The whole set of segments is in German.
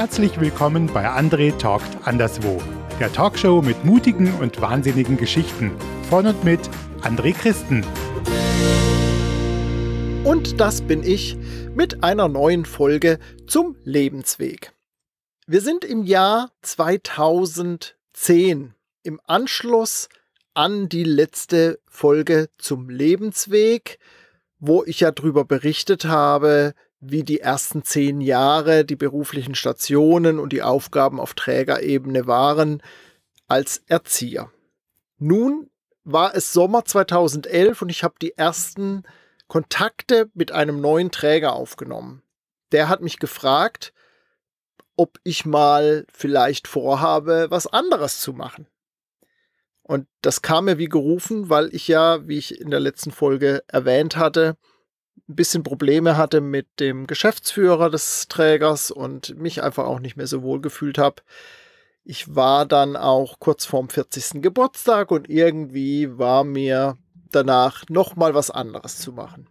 Herzlich willkommen bei André Talkt Anderswo, der Talkshow mit mutigen und wahnsinnigen Geschichten. Von und mit André Christen. Und das bin ich mit einer neuen Folge zum Lebensweg. Wir sind im Jahr 2010 im Anschluss an die letzte Folge zum Lebensweg, wo ich ja darüber berichtet habe, wie die ersten zehn Jahre, die beruflichen Stationen und die Aufgaben auf Trägerebene waren als Erzieher. Nun war es Sommer 2011 und ich habe die ersten Kontakte mit einem neuen Träger aufgenommen. Der hat mich gefragt, ob ich mal vielleicht vorhabe, was anderes zu machen. Und das kam mir wie gerufen, weil ich ja, wie ich in der letzten Folge erwähnt hatte, ein bisschen Probleme hatte mit dem Geschäftsführer des Trägers und mich einfach auch nicht mehr so wohl gefühlt habe. Ich war dann auch kurz vorm 40. Geburtstag und irgendwie war mir danach nochmal was anderes zu machen.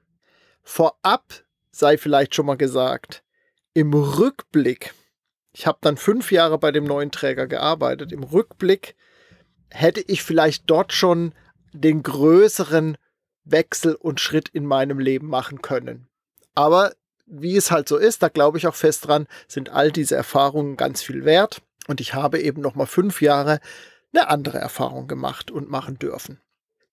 Vorab sei vielleicht schon mal gesagt, im Rückblick, ich habe dann fünf Jahre bei dem neuen Träger gearbeitet, im Rückblick hätte ich vielleicht dort schon den größeren Wechsel und Schritt in meinem Leben machen können. Aber wie es halt so ist, da glaube ich auch fest dran, sind all diese Erfahrungen ganz viel wert. Und ich habe eben nochmal fünf Jahre eine andere Erfahrung gemacht und machen dürfen.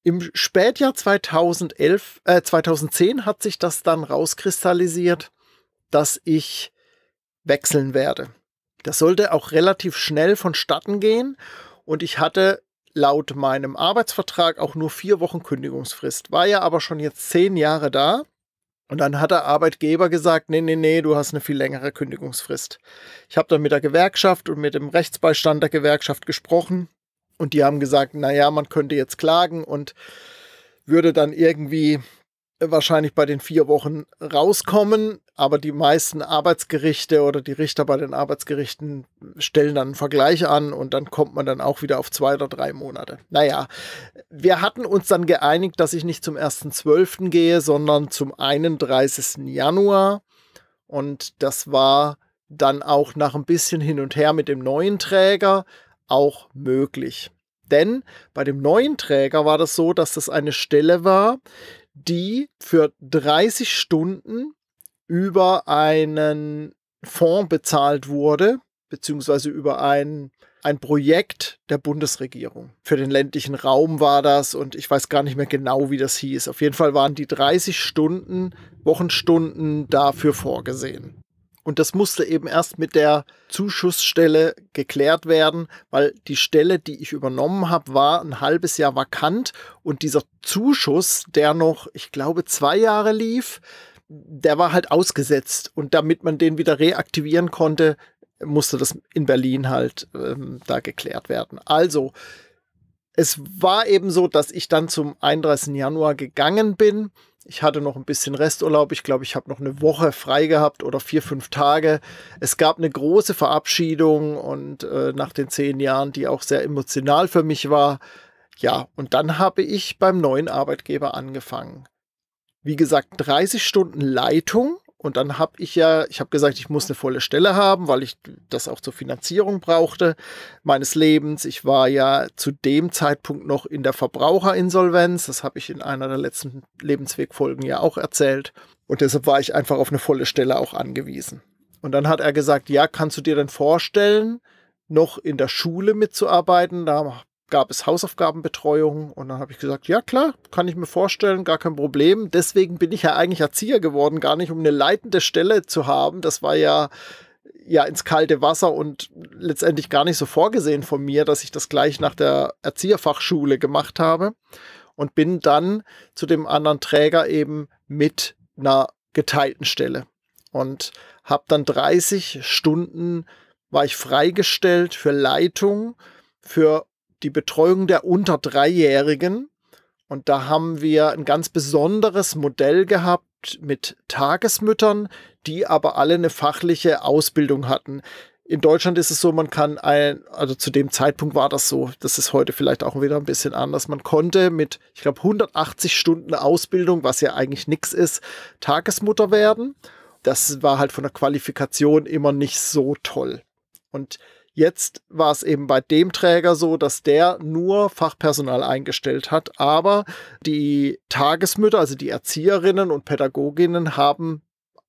Im Spätjahr 2011, äh, 2010 hat sich das dann rauskristallisiert, dass ich wechseln werde. Das sollte auch relativ schnell vonstatten gehen und ich hatte laut meinem Arbeitsvertrag auch nur vier Wochen Kündigungsfrist. War ja aber schon jetzt zehn Jahre da. Und dann hat der Arbeitgeber gesagt, nee, nee, nee, du hast eine viel längere Kündigungsfrist. Ich habe dann mit der Gewerkschaft und mit dem Rechtsbeistand der Gewerkschaft gesprochen und die haben gesagt, naja, man könnte jetzt klagen und würde dann irgendwie wahrscheinlich bei den vier Wochen rauskommen, aber die meisten Arbeitsgerichte oder die Richter bei den Arbeitsgerichten stellen dann einen Vergleich an und dann kommt man dann auch wieder auf zwei oder drei Monate. Naja, wir hatten uns dann geeinigt, dass ich nicht zum 1.12. gehe, sondern zum 31. Januar und das war dann auch nach ein bisschen hin und her mit dem neuen Träger auch möglich. Denn bei dem neuen Träger war das so, dass das eine Stelle war, die für 30 Stunden über einen Fonds bezahlt wurde, beziehungsweise über ein, ein Projekt der Bundesregierung. Für den ländlichen Raum war das und ich weiß gar nicht mehr genau, wie das hieß. Auf jeden Fall waren die 30 Stunden, Wochenstunden dafür vorgesehen. Und das musste eben erst mit der Zuschussstelle geklärt werden, weil die Stelle, die ich übernommen habe, war ein halbes Jahr vakant und dieser Zuschuss, der noch, ich glaube, zwei Jahre lief, der war halt ausgesetzt. Und damit man den wieder reaktivieren konnte, musste das in Berlin halt ähm, da geklärt werden. Also, es war eben so, dass ich dann zum 31. Januar gegangen bin ich hatte noch ein bisschen Resturlaub. Ich glaube, ich habe noch eine Woche frei gehabt oder vier, fünf Tage. Es gab eine große Verabschiedung und äh, nach den zehn Jahren, die auch sehr emotional für mich war. Ja, und dann habe ich beim neuen Arbeitgeber angefangen. Wie gesagt, 30 Stunden Leitung und dann habe ich ja, ich habe gesagt, ich muss eine volle Stelle haben, weil ich das auch zur Finanzierung brauchte meines Lebens. Ich war ja zu dem Zeitpunkt noch in der Verbraucherinsolvenz. Das habe ich in einer der letzten Lebenswegfolgen ja auch erzählt. Und deshalb war ich einfach auf eine volle Stelle auch angewiesen. Und dann hat er gesagt, ja, kannst du dir denn vorstellen, noch in der Schule mitzuarbeiten? Da gab es Hausaufgabenbetreuung und dann habe ich gesagt, ja klar, kann ich mir vorstellen, gar kein Problem. Deswegen bin ich ja eigentlich Erzieher geworden, gar nicht um eine leitende Stelle zu haben. Das war ja ja ins kalte Wasser und letztendlich gar nicht so vorgesehen von mir, dass ich das gleich nach der Erzieherfachschule gemacht habe und bin dann zu dem anderen Träger eben mit einer geteilten Stelle und habe dann 30 Stunden war ich freigestellt für Leitung, für die Betreuung der unter Dreijährigen. Und da haben wir ein ganz besonderes Modell gehabt mit Tagesmüttern, die aber alle eine fachliche Ausbildung hatten. In Deutschland ist es so, man kann ein, also zu dem Zeitpunkt war das so, das ist heute vielleicht auch wieder ein bisschen anders. Man konnte mit, ich glaube, 180 Stunden Ausbildung, was ja eigentlich nichts ist, Tagesmutter werden. Das war halt von der Qualifikation immer nicht so toll. Und Jetzt war es eben bei dem Träger so, dass der nur Fachpersonal eingestellt hat, aber die Tagesmütter, also die Erzieherinnen und Pädagoginnen haben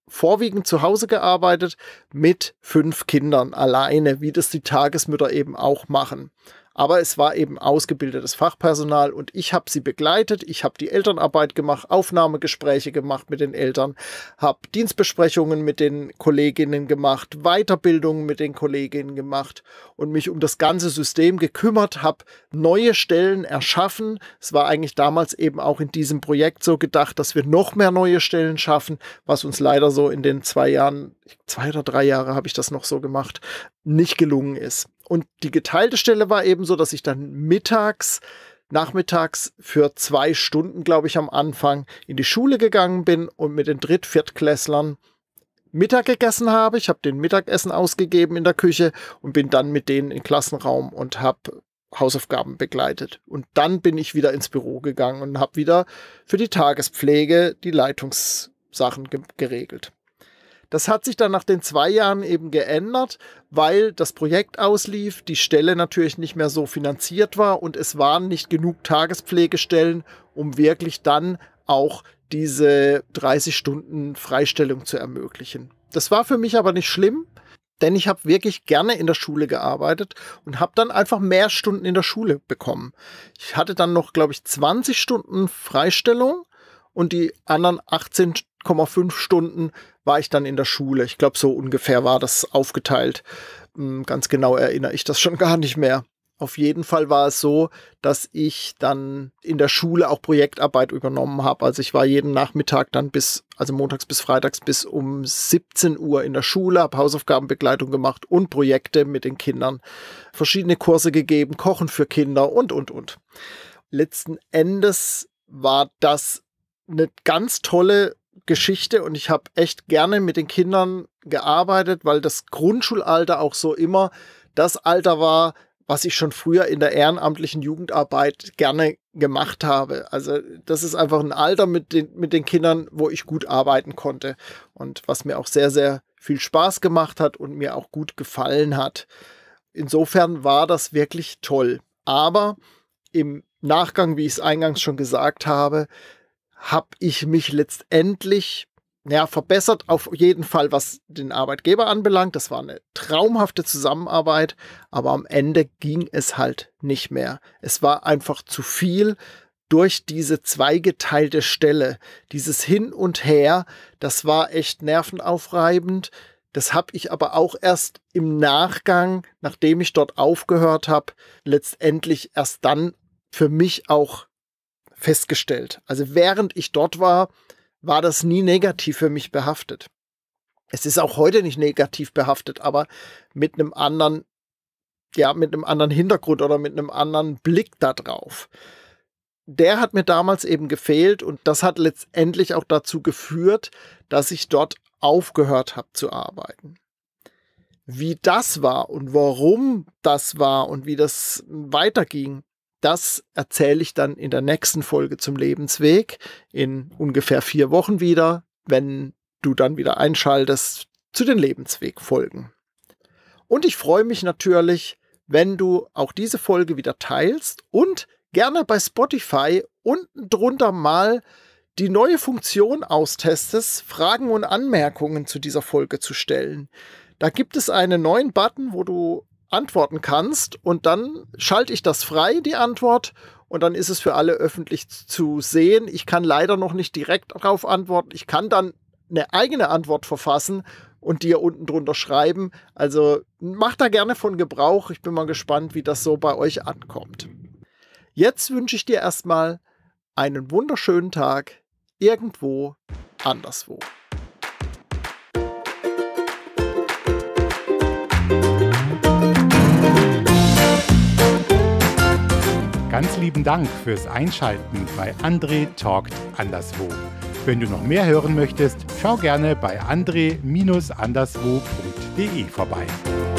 vorwiegend zu Hause gearbeitet mit fünf Kindern alleine, wie das die Tagesmütter eben auch machen. Aber es war eben ausgebildetes Fachpersonal und ich habe sie begleitet. Ich habe die Elternarbeit gemacht, Aufnahmegespräche gemacht mit den Eltern, habe Dienstbesprechungen mit den Kolleginnen gemacht, Weiterbildungen mit den Kolleginnen gemacht und mich um das ganze System gekümmert, habe neue Stellen erschaffen. Es war eigentlich damals eben auch in diesem Projekt so gedacht, dass wir noch mehr neue Stellen schaffen, was uns leider so in den zwei Jahren, zwei oder drei Jahre habe ich das noch so gemacht, nicht gelungen ist und die geteilte Stelle war eben so, dass ich dann mittags, nachmittags für zwei Stunden, glaube ich, am Anfang in die Schule gegangen bin und mit den Dritt-, Viertklässlern Mittag gegessen habe. Ich habe den Mittagessen ausgegeben in der Küche und bin dann mit denen in Klassenraum und habe Hausaufgaben begleitet. Und dann bin ich wieder ins Büro gegangen und habe wieder für die Tagespflege die Leitungssachen geregelt. Das hat sich dann nach den zwei Jahren eben geändert, weil das Projekt auslief, die Stelle natürlich nicht mehr so finanziert war und es waren nicht genug Tagespflegestellen, um wirklich dann auch diese 30 Stunden Freistellung zu ermöglichen. Das war für mich aber nicht schlimm, denn ich habe wirklich gerne in der Schule gearbeitet und habe dann einfach mehr Stunden in der Schule bekommen. Ich hatte dann noch, glaube ich, 20 Stunden Freistellung und die anderen 18 8,5 Stunden war ich dann in der Schule. Ich glaube, so ungefähr war das aufgeteilt. Hm, ganz genau erinnere ich das schon gar nicht mehr. Auf jeden Fall war es so, dass ich dann in der Schule auch Projektarbeit übernommen habe. Also ich war jeden Nachmittag dann bis, also montags bis freitags bis um 17 Uhr in der Schule, habe Hausaufgabenbegleitung gemacht und Projekte mit den Kindern, verschiedene Kurse gegeben, Kochen für Kinder und, und, und. Letzten Endes war das eine ganz tolle Geschichte und ich habe echt gerne mit den Kindern gearbeitet, weil das Grundschulalter auch so immer das Alter war, was ich schon früher in der ehrenamtlichen Jugendarbeit gerne gemacht habe. Also das ist einfach ein Alter mit den, mit den Kindern, wo ich gut arbeiten konnte und was mir auch sehr, sehr viel Spaß gemacht hat und mir auch gut gefallen hat. Insofern war das wirklich toll. Aber im Nachgang, wie ich es eingangs schon gesagt habe, habe ich mich letztendlich ja, verbessert, auf jeden Fall, was den Arbeitgeber anbelangt. Das war eine traumhafte Zusammenarbeit, aber am Ende ging es halt nicht mehr. Es war einfach zu viel durch diese zweigeteilte Stelle. Dieses Hin und Her, das war echt nervenaufreibend. Das habe ich aber auch erst im Nachgang, nachdem ich dort aufgehört habe, letztendlich erst dann für mich auch festgestellt. Also während ich dort war, war das nie negativ für mich behaftet. Es ist auch heute nicht negativ behaftet, aber mit einem anderen, ja, mit einem anderen Hintergrund oder mit einem anderen Blick darauf. Der hat mir damals eben gefehlt und das hat letztendlich auch dazu geführt, dass ich dort aufgehört habe zu arbeiten wie das war und warum das war und wie das weiterging, das erzähle ich dann in der nächsten Folge zum Lebensweg in ungefähr vier Wochen wieder, wenn du dann wieder einschaltest zu den Lebensweg-Folgen. Und ich freue mich natürlich, wenn du auch diese Folge wieder teilst und gerne bei Spotify unten drunter mal die neue Funktion austestest, Fragen und Anmerkungen zu dieser Folge zu stellen. Da gibt es einen neuen Button, wo du antworten kannst und dann schalte ich das frei, die Antwort, und dann ist es für alle öffentlich zu sehen. Ich kann leider noch nicht direkt darauf antworten. Ich kann dann eine eigene Antwort verfassen und dir unten drunter schreiben. Also mach da gerne von Gebrauch. Ich bin mal gespannt, wie das so bei euch ankommt. Jetzt wünsche ich dir erstmal einen wunderschönen Tag irgendwo anderswo. Ganz lieben Dank fürs Einschalten bei André Talkt Anderswo. Wenn du noch mehr hören möchtest, schau gerne bei andre-anderswo.de vorbei.